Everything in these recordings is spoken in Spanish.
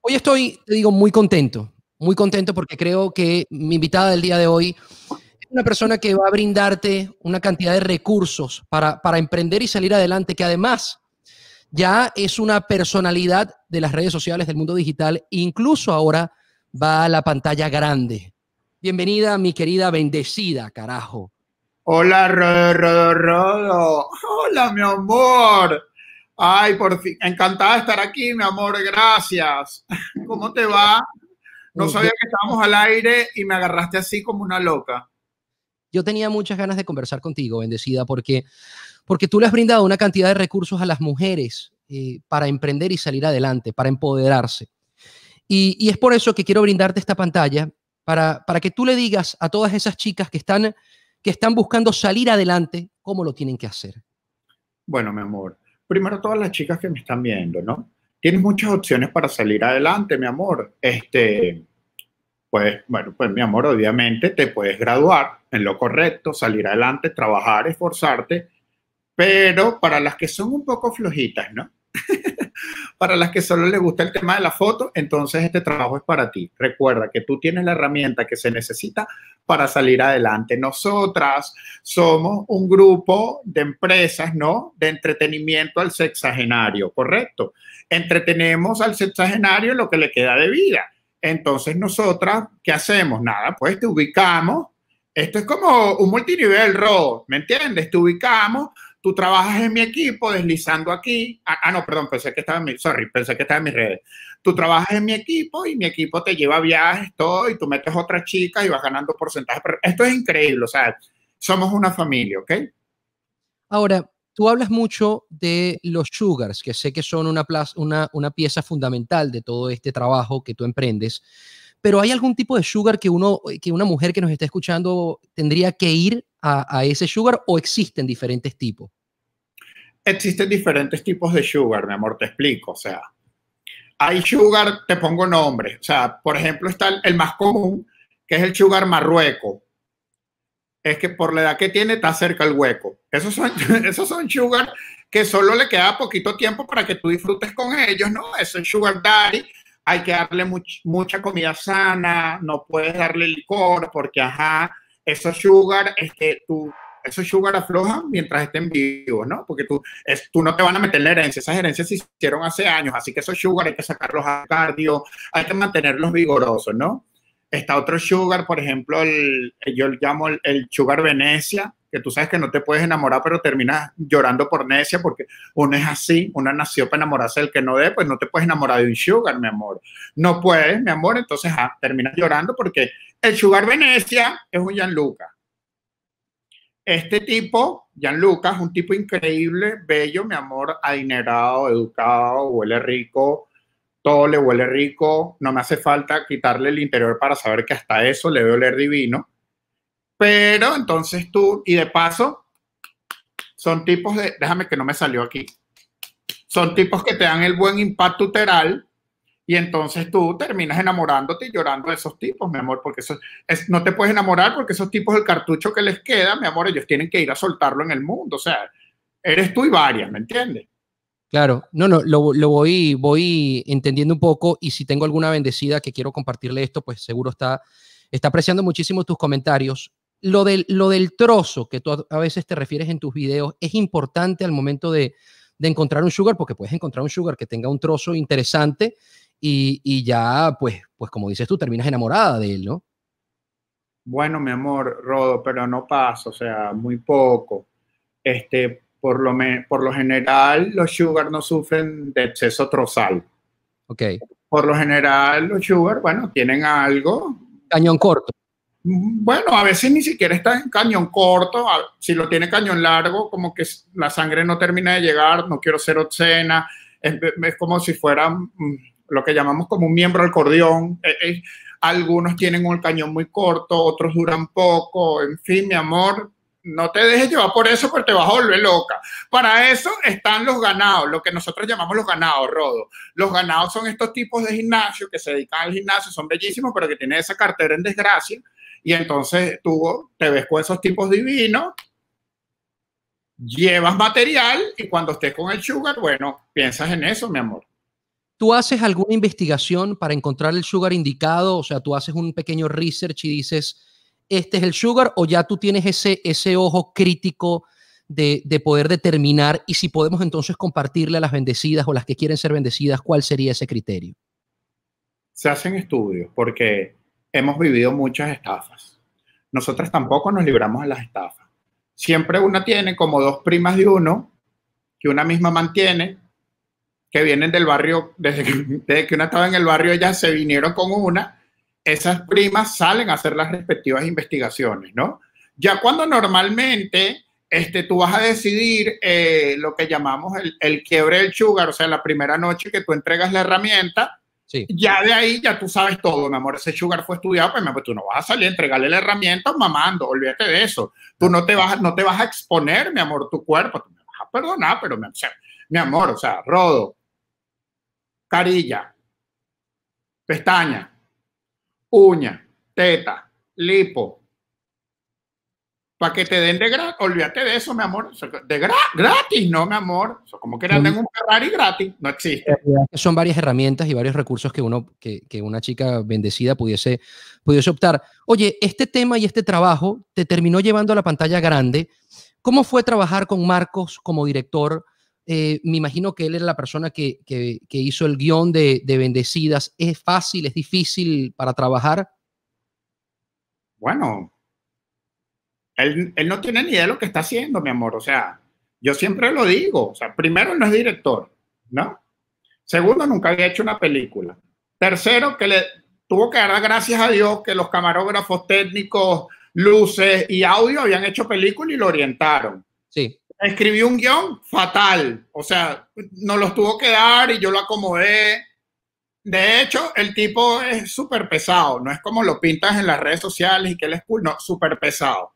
Hoy estoy, te digo, muy contento, muy contento porque creo que mi invitada del día de hoy es una persona que va a brindarte una cantidad de recursos para, emprender y salir adelante, que además ya es una personalidad de las redes sociales del mundo digital, incluso ahora va a la pantalla grande. Bienvenida, mi querida bendecida, carajo. Hola, Rodo, Rodo. Hola, mi amor. Ay, por fin, encantada de estar aquí, mi amor, gracias. ¿Cómo te va? No sabía que estábamos al aire y me agarraste así como una loca. Yo tenía muchas ganas de conversar contigo, bendecida, porque, porque tú le has brindado una cantidad de recursos a las mujeres eh, para emprender y salir adelante, para empoderarse. Y, es por eso que quiero brindarte esta pantalla, para, que tú le digas a todas esas chicas que están, que están buscando salir adelante, cómo lo tienen que hacer. Bueno, mi amor, primero todas las chicas que me están viendo, ¿no? Tienes muchas opciones para salir adelante, mi amor. Este, pues, bueno, pues mi amor, obviamente te puedes graduar en lo correcto, salir adelante, trabajar, esforzarte, pero para las que son un poco flojitas, ¿no? Para las que solo les gusta el tema de la foto, entonces este trabajo es para ti. Recuerda que tú tienes la herramienta que se necesita para salir adelante. Nosotras somos un grupo de empresas, ¿no? De entretenimiento al sexagenario, ¿correcto? Entretenemos al sexagenario lo que le queda de vida. Entonces, nosotras, ¿qué hacemos? Nada, pues te ubicamos. Esto es como un multinivel, Ro, ¿me entiendes? Te ubicamos tú trabajas en mi equipo deslizando aquí. Ah, ah, no, perdón, pensé que estaba en mi, sorry, pensé que estaba en mis redes. Tú trabajas en mi equipo y mi equipo te lleva viajes, todo, y tú metes otra chica y vas ganando porcentaje. Pero esto es increíble, o sea, somos una familia, ¿ok? Ahora, tú hablas mucho de los sugars, que sé que son una, una, una pieza fundamental de todo este trabajo que tú emprendes pero hay algún tipo de sugar que uno que una mujer que nos está escuchando tendría que ir a, ese sugar o existen diferentes tipos? Existen diferentes tipos de sugar, mi amor, te explico. O sea, hay sugar, te pongo nombre O sea, por ejemplo, está el, más común, que es el sugar marrueco. Es que por la edad que tiene está cerca el hueco. Esos son, esos son sugar que solo le queda poquito tiempo para que tú disfrutes con ellos, ¿no? Es es sugar daddy. Hay que darle mucha comida sana, no puedes darle licor porque, ajá, esos sugar, tú, eso sugar aflojan mientras estén vivos, ¿no? Porque tú, es, tú no te van a meter la herencia, esas herencias se hicieron hace años, así que esos sugar hay que sacarlos a cardio, hay que mantenerlos vigorosos, ¿no? Está otro sugar, por ejemplo, el, yo llamo el sugar Venecia, que tú sabes que no te puedes enamorar, pero terminas llorando por necia, porque uno es así, una nació para enamorarse del que no dé, pues no te puedes enamorar de un sugar, mi amor. No puedes, mi amor, entonces ah, terminas llorando porque el sugar Venecia es un Gianluca. Este tipo, Gianluca, es un tipo increíble, bello, mi amor, adinerado, educado, huele rico, todo le huele rico, no me hace falta quitarle el interior para saber que hasta eso le veo oler divino pero entonces tú, y de paso, son tipos de, déjame que no me salió aquí, son tipos que te dan el buen impacto uteral y entonces tú terminas enamorándote y llorando de esos tipos, mi amor, porque eso es, no te puedes enamorar porque esos tipos, el cartucho que les queda, mi amor, ellos tienen que ir a soltarlo en el mundo, o sea, eres tú y varias, ¿me entiendes? Claro, no, no, lo, lo, voy, voy entendiendo un poco y si tengo alguna bendecida que quiero compartirle esto, pues seguro está, está apreciando muchísimo tus comentarios. Lo del, lo del trozo que tú a veces te refieres en tus videos es importante al momento de, encontrar un sugar, porque puedes encontrar un sugar que tenga un trozo interesante y, ya, pues, pues como dices tú, terminas enamorada de él, ¿no? Bueno, mi amor, Rodo, pero no pasa, o sea, muy poco. Este, por lo, por lo general, los sugar no sufren de exceso trozal. Ok. Por lo general, los sugar, bueno, tienen algo. Cañón corto. Bueno, a veces ni siquiera estás en cañón corto, si lo tiene cañón largo, como que la sangre no termina de llegar, no quiero ser obscena, es, como si fuera mm, lo que llamamos como un miembro al cordión, e, e, Algunos tienen un cañón muy corto, otros duran poco, en fin, mi amor, no te dejes llevar por eso porque te vas a volver loca. Para eso están los ganados, lo que nosotros llamamos los ganados, Rodo. Los ganados son estos tipos de gimnasio que se dedican al gimnasio, son bellísimos, pero que tienen esa cartera en desgracia y entonces tú te ves con esos tipos divinos, llevas material y cuando estés con el sugar, bueno, piensas en eso, mi amor. ¿Tú haces alguna investigación para encontrar el sugar indicado? O sea, tú haces un pequeño research y dices, este es el sugar o ya tú tienes ese, ese ojo crítico de, de, poder determinar y si podemos entonces compartirle a las bendecidas o las que quieren ser bendecidas, cuál sería ese criterio? Se hacen estudios porque hemos vivido muchas estafas. Nosotras tampoco nos libramos de las estafas. Siempre una tiene como dos primas de uno que una misma mantiene, que vienen del barrio, desde que, una estaba en el barrio, ya se vinieron con una. Esas primas salen a hacer las respectivas investigaciones, ¿no? Ya cuando normalmente este, tú vas a decidir eh, lo que llamamos el, el quiebre del sugar, o sea, la primera noche que tú entregas la herramienta, ya de ahí ya tú sabes todo, mi amor. Ese sugar fue estudiado, pues, tú no vas a salir, a entregarle la herramienta mamando, olvídate de eso. Tú no te vas, no te vas a exponer, mi amor, tu cuerpo. Tú me vas a perdonar, pero mi amor, o sea, rodo, carilla, pestaña, uña, teta, lipo, que te den de gratis. Olvídate de eso, mi amor. De gratis, no, mi amor. como que un Ferrari gratis, no existe. Son varias herramientas y varios recursos que, uno, que, que, una chica bendecida pudiese, pudiese optar. Oye, este tema y este trabajo te terminó llevando a la pantalla grande. ¿Cómo fue trabajar con Marcos como director? Eh, me imagino que él era la persona que, que, que hizo el guión de, de Bendecidas. ¿Es fácil, es difícil para trabajar? Bueno, él, no tiene ni idea de lo que está haciendo, mi amor. O sea, yo siempre lo digo. O sea, primero, no es director, ¿no? Segundo, nunca había hecho una película. Tercero, que le tuvo que dar gracias a Dios que los camarógrafos técnicos, luces y audio habían hecho película y lo orientaron. Sí. Escribió un guión fatal. O sea, no los tuvo que dar y yo lo acomodé. De hecho, el tipo es súper pesado. No es como lo pintas en las redes sociales y que él es No, súper pesado.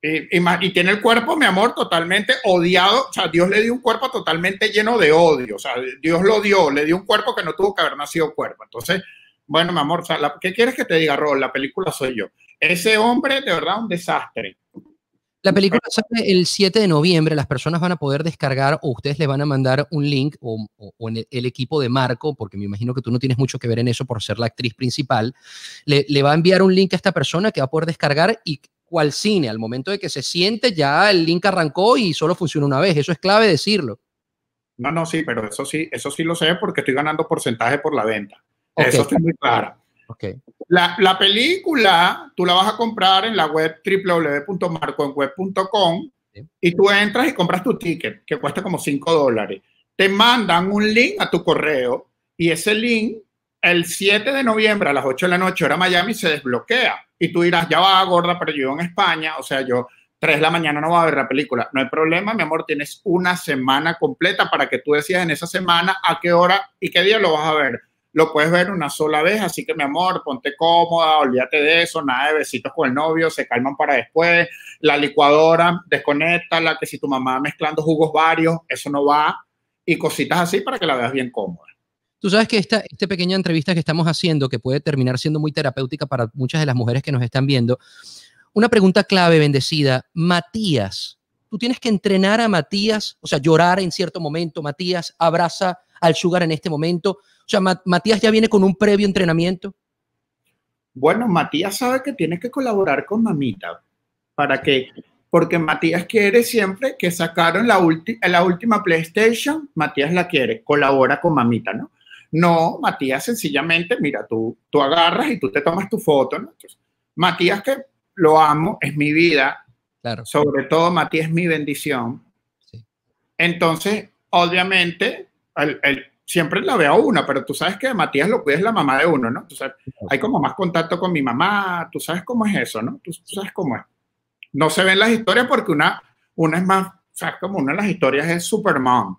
Eh, y, tiene el cuerpo, mi amor, totalmente odiado. O sea, Dios le dio un cuerpo totalmente lleno de odio. O sea, Dios lo dio, le dio un cuerpo que no tuvo que haber nacido cuerpo. Entonces, bueno, mi amor, ¿qué quieres que te diga, Rol? La película soy yo. Ese hombre, de verdad, un desastre. La película sale el 7 de noviembre. Las personas van a poder descargar o ustedes les van a mandar un link o, el, equipo de Marco, porque me imagino que tú no tienes mucho que ver en eso por ser la actriz principal. le, va a enviar un link a esta persona que va a poder descargar y al cine. Al momento de que se siente, ya el link arrancó y solo funciona una vez. Eso es clave decirlo. No, no, sí, pero eso sí, eso sí lo sé porque estoy ganando porcentaje por la venta. Eso está muy claro. La, película tú la vas a comprar en la web www.marcoenweb.com y tú entras y compras tu ticket que cuesta como 5 dólares. Te mandan un link a tu correo y ese link el 7 de noviembre a las 8 de la noche, hora Miami, se desbloquea. Y tú dirás, ya va gorda, pero yo en España, o sea, yo 3 de la mañana no voy a ver la película. No hay problema, mi amor, tienes una semana completa para que tú decidas en esa semana a qué hora y qué día lo vas a ver. Lo puedes ver una sola vez, así que mi amor, ponte cómoda, olvídate de eso, nada de besitos con el novio, se calman para después. La licuadora, desconecta, la que si tu mamá mezclando jugos varios, eso no va. Y cositas así para que la veas bien cómoda. Tú sabes que esta, pequeña entrevista que estamos haciendo, que puede terminar siendo muy terapéutica para muchas de las mujeres que nos están viendo, una pregunta clave, bendecida. Matías, tú tienes que entrenar a Matías, o sea, llorar en cierto momento, Matías, abraza al Sugar en este momento. O sea, Matías ya viene con un previo entrenamiento. Bueno, Matías sabe que tienes que colaborar con mamita para que porque Matías quiere siempre que sacaron la, la última PlayStation, Matías la quiere, colabora con mamita, ¿no? No, Matías sencillamente, mira, tú, tú agarras y tú te tomas tu foto. ¿no? Matías, que lo amo, es mi vida. Claro. Sobre todo, Matías es mi bendición. Entonces, obviamente, el, el, siempre la veo a una, pero tú sabes que Matías lo cuida es la mamá de uno, ¿no? Entonces, hay como más contacto con mi mamá, tú sabes cómo es eso, ¿no? Tú, sabes cómo es. No se ven las historias porque una, una es más, o sea, como una de las historias es Superman.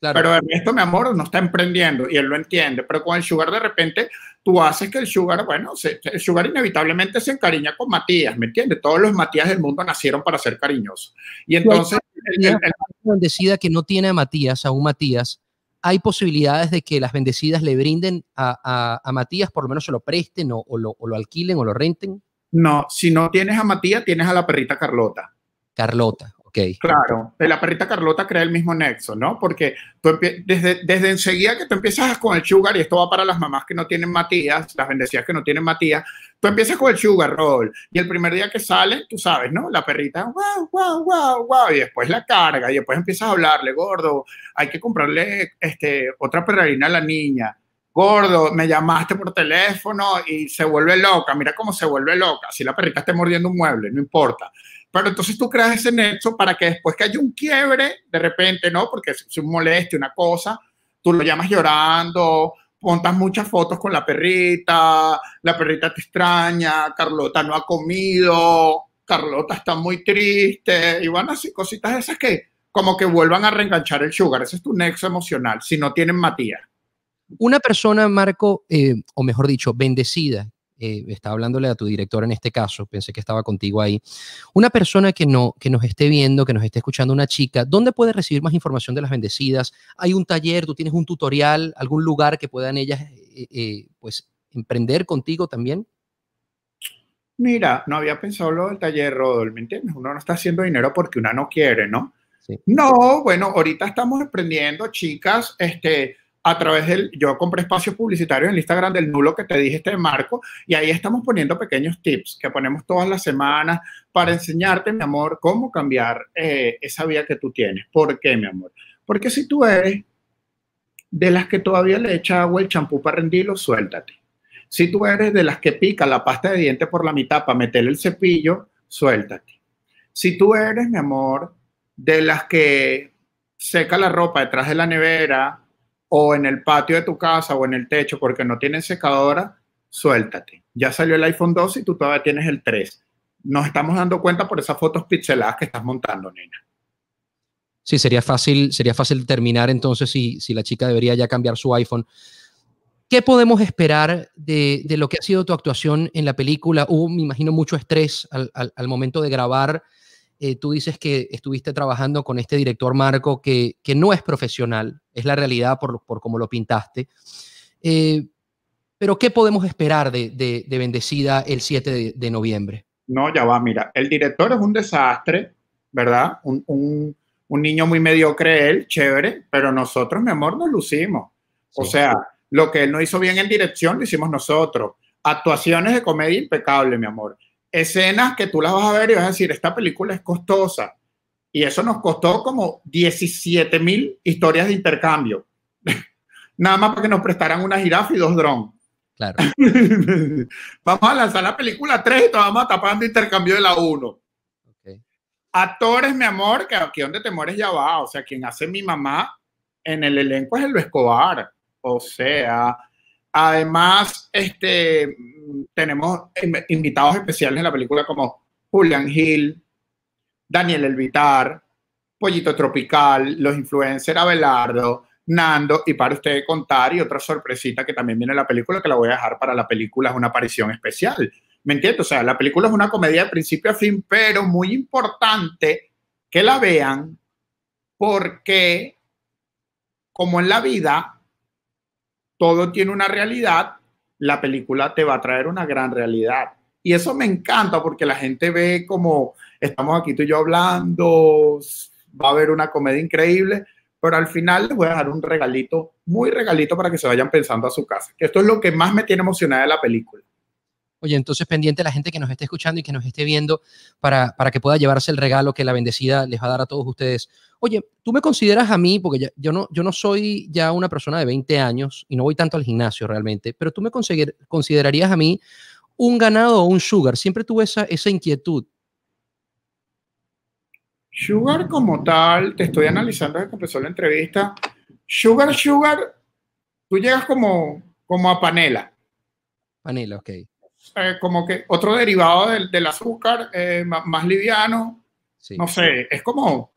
Pero esto, mi amor, no está emprendiendo y él lo entiende. Pero con el Sugar, de repente, tú haces que el Sugar, bueno, el Sugar inevitablemente se encariña con Matías, ¿me entiendes? Todos los Matías del mundo nacieron para ser cariñosos. Y entonces. El, bendecida que no tiene a Matías, a un Matías, hay posibilidades de que las bendecidas le brinden a, Matías, por lo menos se lo presten o, lo, o lo alquilen o lo renten. No, si no tienes a Matías, tienes a la perrita Carlota. Carlota, Claro, la perrita Carlota crea el mismo nexo, ¿no? Porque desde, enseguida que tú empiezas con el sugar, y esto va para las mamás que no tienen Matías, las bendecidas que no tienen Matías, tú empiezas con el sugar roll y el primer día que sale, tú sabes, ¿no? La perrita, wow, wow, wow, wow, y después la carga y después empiezas a hablarle, gordo, hay que comprarle este, otra perrarina a la niña. Gordo, me llamaste por teléfono y se vuelve loca. Mira cómo se vuelve loca. Si la perrita esté mordiendo un mueble, no importa pero entonces tú creas ese nexo para que después que haya un quiebre, de repente, ¿no? Porque es un moleste una cosa, tú lo llamas llorando, montas muchas fotos con la perrita, la perrita te extraña, Carlota no ha comido, Carlota está muy triste, y van así cositas esas que como que vuelvan a reenganchar el sugar. Ese es tu nexo emocional, si no tienen Matías. Una persona, Marco, eh, o mejor dicho, bendecida, eh, estaba hablándole a tu director en este caso, pensé que estaba contigo ahí, una persona que, no, que nos esté viendo, que nos esté escuchando, una chica, ¿dónde puede recibir más información de las bendecidas? ¿Hay un taller, tú tienes un tutorial, algún lugar que puedan ellas eh, eh, pues emprender contigo también? Mira, no había pensado lo del taller, Rodol, ¿me entiendes? Uno no está haciendo dinero porque una no quiere, ¿no? No, bueno, ahorita estamos emprendiendo, chicas, este, a través del, yo compré espacios publicitarios en el Instagram del nulo que te dije este marco y ahí estamos poniendo pequeños tips que ponemos todas las semanas para enseñarte, mi amor, cómo cambiar eh, esa vida que tú tienes. ¿Por qué, mi amor? Porque si tú eres de las que todavía le echa agua el champú para rendirlo, suéltate. Si tú eres de las que pica la pasta de dientes por la mitad para meterle el cepillo, suéltate. Si tú eres, mi amor, de las que seca la ropa detrás de la nevera o en el patio de tu casa o en el techo porque no tienes secadora, suéltate. Ya salió el iPhone 2 y tú todavía tienes el 3. Nos estamos dando cuenta por esas fotos pixeladas que estás montando, nena. Sí, sería fácil, sería fácil determinar entonces si, la chica debería ya cambiar su iPhone. ¿Qué podemos esperar de, lo que ha sido tu actuación en la película? Hubo, me imagino, mucho estrés al momento de grabar eh, tú dices que estuviste trabajando con este director Marco que, no es profesional, es la realidad por, por cómo lo pintaste. Eh, pero ¿qué podemos esperar de, Bendecida el 7 de, noviembre? No, ya va, mira, el director es un desastre, ¿verdad? Un, niño muy mediocre él, chévere, pero nosotros, mi amor, nos lucimos. O sea, lo que él no hizo bien en dirección lo hicimos nosotros. Actuaciones de comedia impecable, mi amor escenas que tú las vas a ver y vas a decir, esta película es costosa. Y eso nos costó como 17 mil historias de intercambio. Nada más para que nos prestaran una jirafa y dos drones. Claro. vamos a lanzar la película 3 y te vamos a tapando intercambio de la 1. Actores, mi amor, que aquí donde te mueres ya va. O sea, quien hace mi mamá en el elenco es el Escobar. O sea, Además, este, tenemos invitados especiales en la película como Julian Hill, Daniel Elvitar, Pollito Tropical, los influencers Abelardo, Nando y para usted contar y otra sorpresita que también viene en la película que la voy a dejar para la película es una aparición especial. ¿Me entiendes? O sea, la película es una comedia de principio a fin, pero muy importante que la vean porque como en la vida todo tiene una realidad, la película te va a traer una gran realidad. Y eso me encanta porque la gente ve como estamos aquí tú y yo hablando, va a haber una comedia increíble, pero al final les voy a dejar un regalito, muy regalito para que se vayan pensando a su casa. esto es lo que más me tiene emocionada de la película. Oye, entonces pendiente la gente que nos esté escuchando y que nos esté viendo para, para que pueda llevarse el regalo que la bendecida les va a dar a todos ustedes. Oye, tú me consideras a mí, porque yo, no, yo no soy ya una persona de 20 años y no voy tanto al gimnasio realmente, pero tú me considerarías a mí un ganado o un sugar. Siempre tuve esa, esa inquietud. Sugar como tal, te estoy analizando desde que empezó la entrevista. Sugar, sugar, tú llegas como, como a panela. Panela, ok. Eh, como que otro derivado del, azúcar eh, más, liviano. No sé, es como,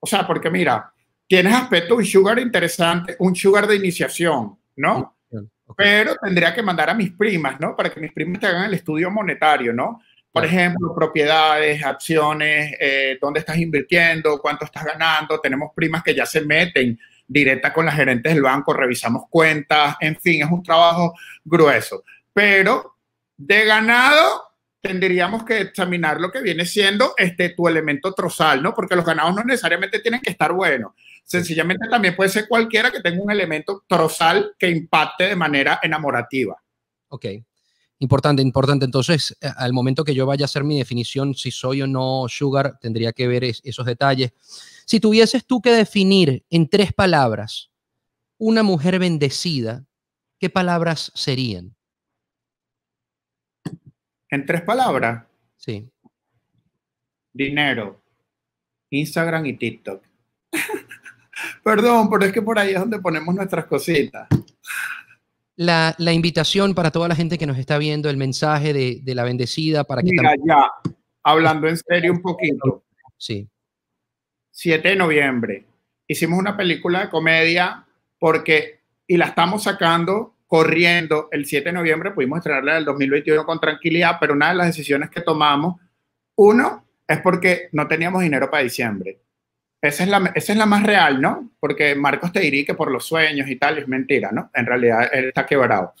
o sea, porque mira, tienes aspecto un sugar interesante, un sugar de iniciación, ¿no? Ah, Pero tendría que mandar a mis primas, ¿no? Para que mis primas te hagan el estudio monetario, ¿no? Por ejemplo, propiedades, acciones, eh, dónde estás invirtiendo, cuánto estás ganando. Tenemos primas que ya se meten directa con las gerentes del banco, revisamos cuentas, en fin, es un trabajo grueso. Pero de ganado, tendríamos que examinar lo que viene siendo este, tu elemento trozal, ¿no? Porque los ganados no necesariamente tienen que estar buenos. Sencillamente también puede ser cualquiera que tenga un elemento trozal que impacte de manera enamorativa. Ok. Importante, importante. Entonces, eh, al momento que yo vaya a hacer mi definición, si soy o no sugar, tendría que ver esos detalles. Si tuvieses tú que definir en tres palabras una mujer bendecida, ¿qué palabras serían? En tres palabras. Sí. Dinero, Instagram y TikTok. Perdón, pero es que por ahí es donde ponemos nuestras cositas. La, invitación para toda la gente que nos está viendo, el mensaje de, la bendecida para que... Mira, ya, hablando en serio un poquito. Sí. 7 de noviembre. Hicimos una película de comedia porque, y la estamos sacando corriendo el 7 de noviembre, pudimos estrenarla del 2021 con tranquilidad, pero una de las decisiones que tomamos, uno, es porque no teníamos dinero para diciembre. Esa es, la, esa es la más real, ¿no? Porque Marcos te diría que por los sueños y tal, es mentira, ¿no? En realidad él está quebrado.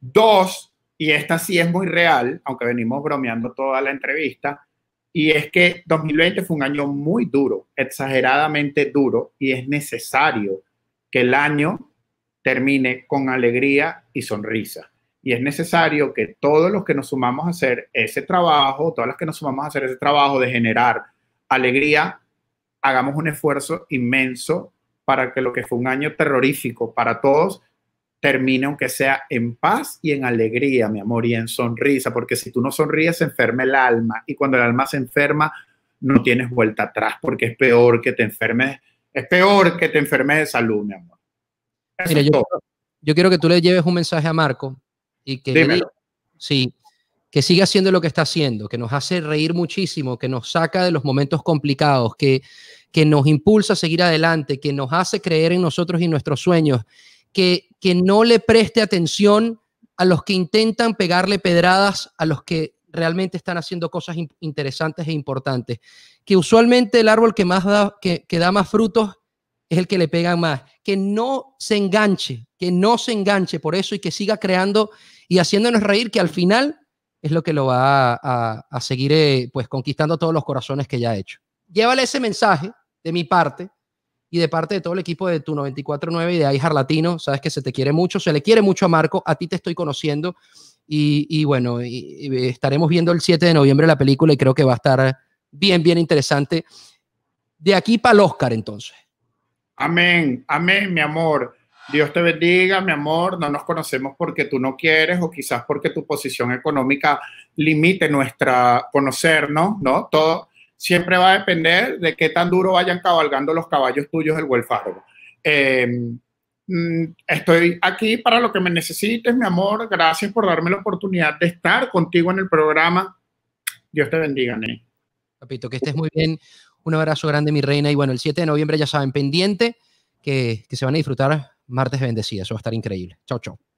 Dos, y esta sí es muy real, aunque venimos bromeando toda la entrevista, y es que 2020 fue un año muy duro, exageradamente duro, y es necesario que el año termine con alegría y sonrisa. Y es necesario que todos los que nos sumamos a hacer ese trabajo, todas las que nos sumamos a hacer ese trabajo de generar alegría, hagamos un esfuerzo inmenso para que lo que fue un año terrorífico para todos termine aunque sea en paz y en alegría, mi amor, y en sonrisa, porque si tú no sonríes se enferma el alma y cuando el alma se enferma no tienes vuelta atrás porque es peor que te enfermes, es peor que te enfermes de salud, mi amor yo, yo, quiero que tú le lleves un mensaje a Marco y que, sí, que siga haciendo lo que está haciendo, que nos hace reír muchísimo, que nos saca de los momentos complicados, que, que nos impulsa a seguir adelante, que nos hace creer en nosotros y nuestros sueños, que, que no le preste atención a los que intentan pegarle pedradas a los que realmente están haciendo cosas interesantes e importantes. Que usualmente el árbol que más da, que da más frutos es el que le pega más. Que no se enganche, que no se enganche por eso y que siga creando y haciéndonos reír, que al final es lo que lo va a, seguir eh, pues conquistando todos los corazones que ya ha hecho. Llévale ese mensaje de mi parte y de parte de todo el equipo de Tu 94.9 y de Aijar Latino. Sabes que se te quiere mucho, se le quiere mucho a Marco, a ti te estoy conociendo y, bueno, estaremos viendo el 7 de noviembre la película y creo que va a estar bien, bien interesante. De aquí para el Oscar entonces. Amén, amén, mi amor. Dios te bendiga, mi amor. No nos conocemos porque tú no quieres o quizás porque tu posición económica limite nuestra conocernos, ¿no? Todo siempre va a depender de qué tan duro vayan cabalgando los caballos tuyos del huelfardo. Em, mm, estoy aquí para lo que me necesites, mi amor. Gracias por darme la oportunidad de estar contigo en el programa. Dios te bendiga, Ney. Capito, que estés muy bien. Un abrazo grande, mi reina. Y bueno, el 7 de noviembre, ya saben, pendiente, que, se van a disfrutar martes bendecidas. Eso va a estar increíble. Chao, chao.